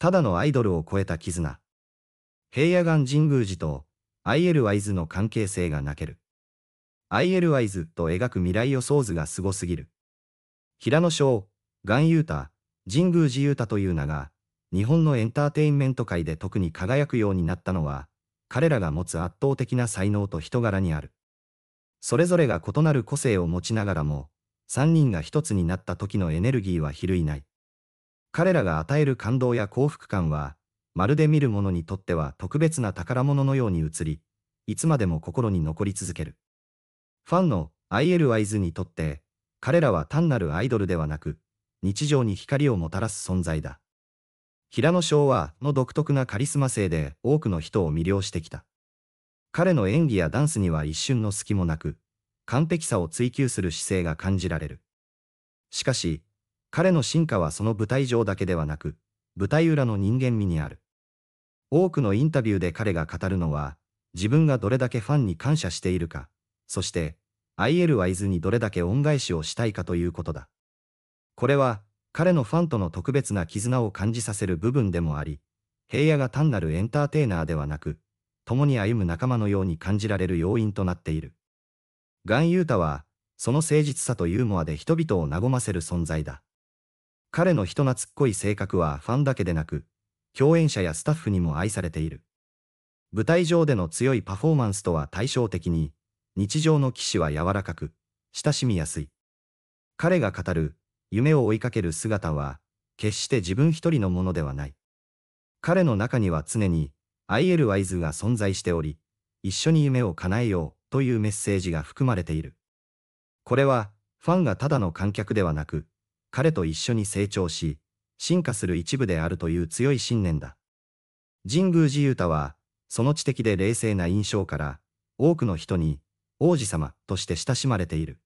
ただのアイドルを超えた絆。平野岩神宮寺と ILY 図の関係性が泣ける。ILY 図と描く未来予想図が凄すぎる。平野翔、岩優太、神宮寺優太という名が、日本のエンターテインメント界で特に輝くようになったのは、彼らが持つ圧倒的な才能と人柄にある。それぞれが異なる個性を持ちながらも、3人が一つになった時のエネルギーは比類ない。彼らが与える感動や幸福感は、まるで見る者にとっては特別な宝物のように映り、いつまでも心に残り続ける。ファンの ILIs にとって、彼らは単なるアイドルではなく、日常に光をもたらす存在だ。平野翔はの独特なカリスマ性で多くの人を魅了してきた。彼の演技やダンスには一瞬の隙もなく、完璧さを追求する姿勢が感じられる。しかし、彼の進化はその舞台上だけではなく、舞台裏の人間味にある。多くのインタビューで彼が語るのは、自分がどれだけファンに感謝しているか、そして、IL は伊豆にどれだけ恩返しをしたいかということだ。これは、彼のファンとの特別な絆を感じさせる部分でもあり、平野が単なるエンターテイナーではなく、共に歩む仲間のように感じられる要因となっている。ガン・ユータは、その誠実さとユーモアで人々を和ませる存在だ。彼の人懐っこい性格はファンだけでなく、共演者やスタッフにも愛されている。舞台上での強いパフォーマンスとは対照的に、日常の騎士は柔らかく、親しみやすい。彼が語る、夢を追いかける姿は、決して自分一人のものではない。彼の中には常に、IL y イズが存在しており、一緒に夢を叶えようというメッセージが含まれている。これは、ファンがただの観客ではなく、彼と一緒に成長し、進化する一部であるという強い信念だ。神宮寺勇太は、その知的で冷静な印象から、多くの人に、王子様として親しまれている。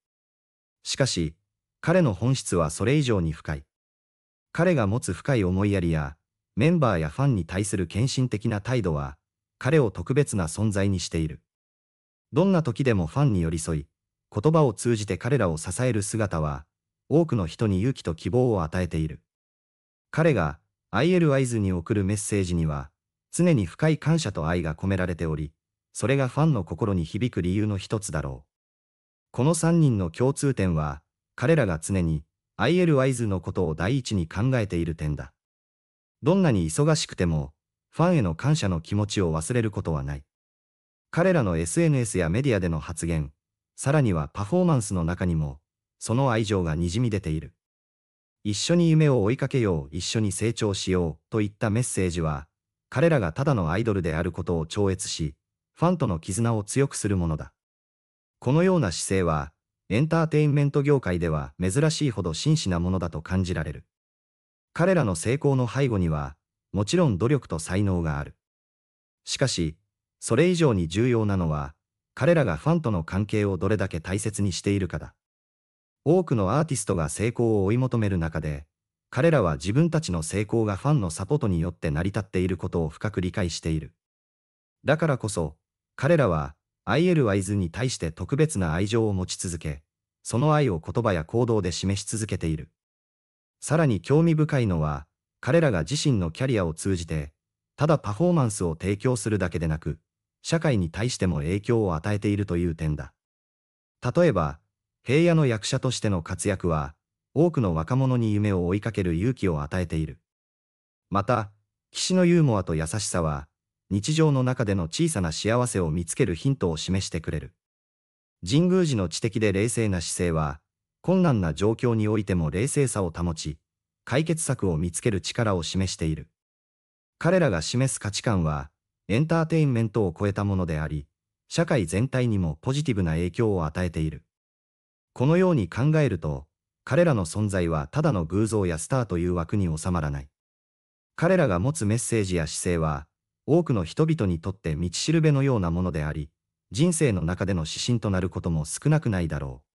しかし、彼の本質はそれ以上に深い。彼が持つ深い思いやりや、メンバーやファンに対する献身的な態度は、彼を特別な存在にしている。どんな時でもファンに寄り添い、言葉を通じて彼らを支える姿は、多くの人に勇気と希望を与えている。彼が IL y 図に送るメッセージには、常に深い感謝と愛が込められており、それがファンの心に響く理由の一つだろう。この3人の共通点は、彼らが常に IL y 図のことを第一に考えている点だ。どんなに忙しくても、ファンへの感謝の気持ちを忘れることはない。彼らの SNS やメディアでの発言、さらにはパフォーマンスの中にも、その愛情がにじみ出ている。一緒に夢を追いかけよう、一緒に成長しよう、といったメッセージは、彼らがただのアイドルであることを超越し、ファンとの絆を強くするものだ。このような姿勢は、エンターテインメント業界では珍しいほど真摯なものだと感じられる。彼らの成功の背後には、もちろん努力と才能がある。しかし、それ以上に重要なのは、彼らがファンとの関係をどれだけ大切にしているかだ。多くのアーティストが成功を追い求める中で、彼らは自分たちの成功がファンのサポートによって成り立っていることを深く理解している。だからこそ、彼らは ILYZ に対して特別な愛情を持ち続け、その愛を言葉や行動で示し続けている。さらに興味深いのは、彼らが自身のキャリアを通じて、ただパフォーマンスを提供するだけでなく、社会に対しても影響を与えているという点だ。例えば、平野の役者としての活躍は、多くの若者に夢を追いかける勇気を与えている。また、岸のユーモアと優しさは、日常の中での小さな幸せを見つけるヒントを示してくれる。神宮寺の知的で冷静な姿勢は、困難な状況においても冷静さを保ち、解決策を見つける力を示している。彼らが示す価値観は、エンターテインメントを超えたものであり、社会全体にもポジティブな影響を与えている。このように考えると、彼らの存在はただの偶像やスターという枠に収まらない。彼らが持つメッセージや姿勢は、多くの人々にとって道しるべのようなものであり、人生の中での指針となることも少なくないだろう。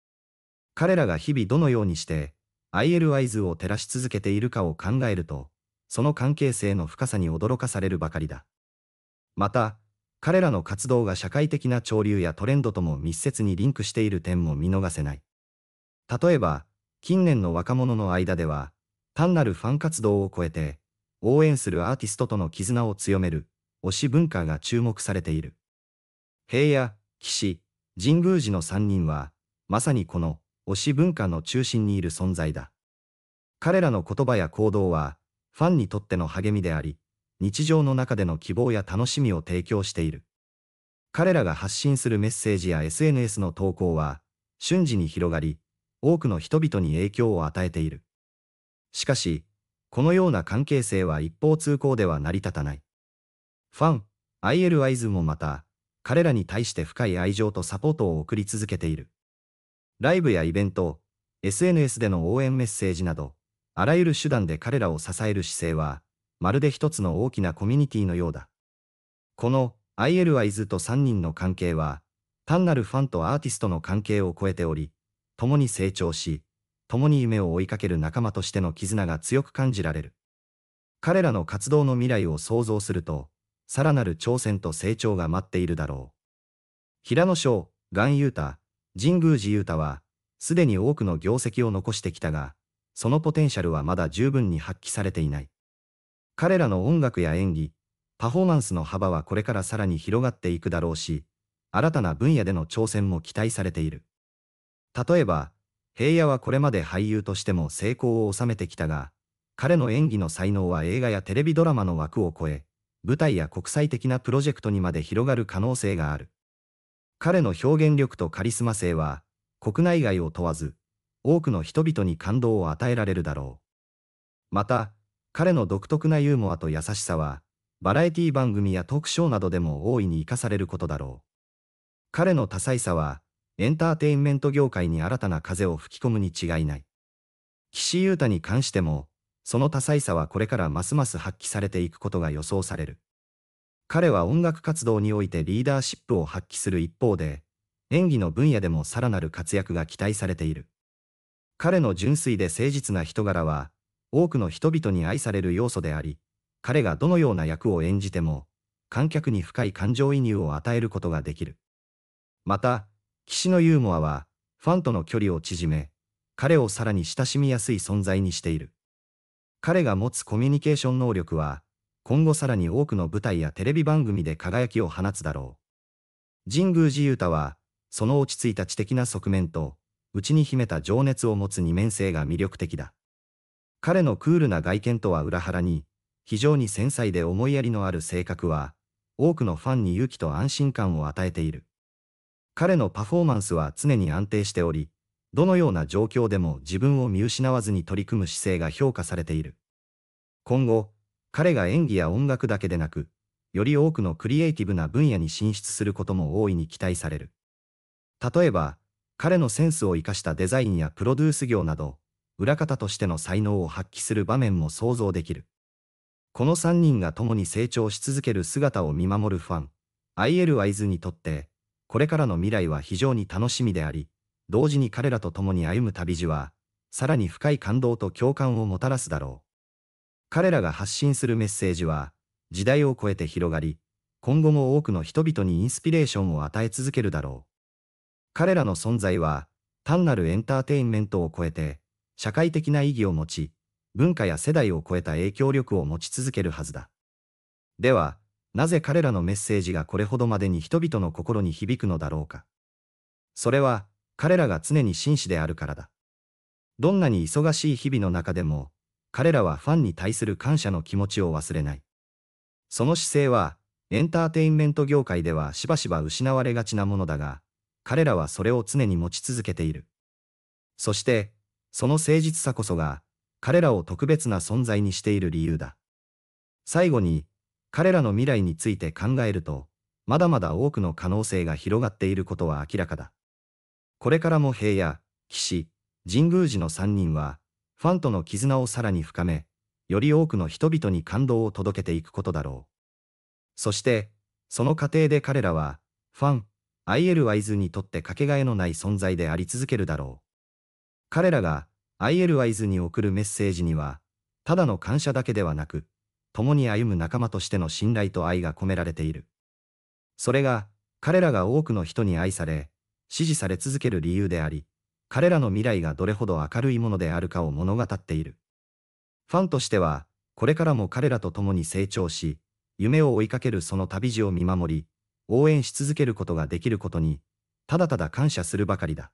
彼らが日々どのようにして、ILIs を照らし続けているかを考えると、その関係性の深さに驚かされるばかりだ。また、彼らの活動が社会的な潮流やトレンドとも密接にリンクしている点も見逃せない。例えば、近年の若者の間では、単なるファン活動を超えて、応援するアーティストとの絆を強める、推し文化が注目されている。平野、岸、神宮寺の3人は、まさにこの推し文化の中心にいる存在だ。彼らの言葉や行動は、ファンにとっての励みであり、日常の中での希望や楽しみを提供している。彼らが発信するメッセージや SNS の投稿は、瞬時に広がり、多くの人々に影響を与えている。しかし、このような関係性は一方通行では成り立たない。ファン、IL i z もまた、彼らに対して深い愛情とサポートを送り続けている。ライブやイベント、SNS での応援メッセージなど、あらゆる手段で彼らを支える姿勢は、まるで一つの大きなコミュニティのようだ。この IL i z と3人の関係は、単なるファンとアーティストの関係を超えており、共に成長し、共に夢を追いかける仲間としての絆が強く感じられる。彼らの活動の未来を想像すると、さらなる挑戦と成長が待っているだろう。平野翔、岩優太、神宮寺雄太は、すでに多くの業績を残してきたが、そのポテンシャルはまだ十分に発揮されていない。彼らの音楽や演技、パフォーマンスの幅はこれからさらに広がっていくだろうし、新たな分野での挑戦も期待されている。例えば、平野はこれまで俳優としても成功を収めてきたが、彼の演技の才能は映画やテレビドラマの枠を超え、舞台や国際的なプロジェクトにまで広がる可能性がある。彼の表現力とカリスマ性は、国内外を問わず、多くの人々に感動を与えられるだろう。また、彼の独特なユーモアと優しさは、バラエティ番組やトークショーなどでも大いに活かされることだろう。彼の多彩さは、エンターテインメント業界に新たな風を吹き込むに違いない。岸優太に関しても、その多彩さはこれからますます発揮されていくことが予想される。彼は音楽活動においてリーダーシップを発揮する一方で、演技の分野でもさらなる活躍が期待されている。彼の純粋で誠実な人柄は、多くの人々に愛される要素であり、彼がどのような役を演じても、観客に深い感情移入を与えることができる。また、岸のユーモアは、ファンとの距離を縮め、彼をさらに親しみやすい存在にしている。彼が持つコミュニケーション能力は、今後さらに多くの舞台やテレビ番組で輝きを放つだろう。神宮寺勇太は、その落ち着いた知的な側面と、内に秘めた情熱を持つ二面性が魅力的だ。彼のクールな外見とは裏腹に、非常に繊細で思いやりのある性格は、多くのファンに勇気と安心感を与えている。彼のパフォーマンスは常に安定しており、どのような状況でも自分を見失わずに取り組む姿勢が評価されている。今後、彼が演技や音楽だけでなく、より多くのクリエイティブな分野に進出することも大いに期待される。例えば、彼のセンスを生かしたデザインやプロデュース業など、裏方としての才能を発揮する場面も想像できる。この3人が共に成長し続ける姿を見守るファン、IL y z にとって、これからの未来は非常に楽しみであり、同時に彼らと共に歩む旅路は、さらに深い感動と共感をもたらすだろう。彼らが発信するメッセージは、時代を超えて広がり、今後も多くの人々にインスピレーションを与え続けるだろう。彼らの存在は、単なるエンターテインメントを超えて、社会的な意義を持ち、文化や世代を超えた影響力を持ち続けるはずだ。では、なぜ彼らのメッセージがこれほどまでに人々の心に響くのだろうか。それは、彼らが常に真摯であるからだ。どんなに忙しい日々の中でも、彼らはファンに対する感謝の気持ちを忘れない。その姿勢は、エンターテインメント業界ではしばしば失われがちなものだが、彼らはそれを常に持ち続けている。そして、その誠実さこそが、彼らを特別な存在にしている理由だ。最後に、彼らの未来について考えると、まだまだ多くの可能性が広がっていることは明らかだ。これからも平野、岸、神宮寺の3人は、ファンとの絆をさらに深め、より多くの人々に感動を届けていくことだろう。そして、その過程で彼らは、ファン、ILYZ にとってかけがえのない存在であり続けるだろう。彼らが ILYZ に送るメッセージには、ただの感謝だけではなく、共に歩む仲間としての信頼と愛が込められている。それが、彼らが多くの人に愛され、支持され続ける理由であり、彼らの未来がどれほど明るいものであるかを物語っている。ファンとしては、これからも彼らと共に成長し、夢を追いかけるその旅路を見守り、応援し続けることができることに、ただただ感謝するばかりだ。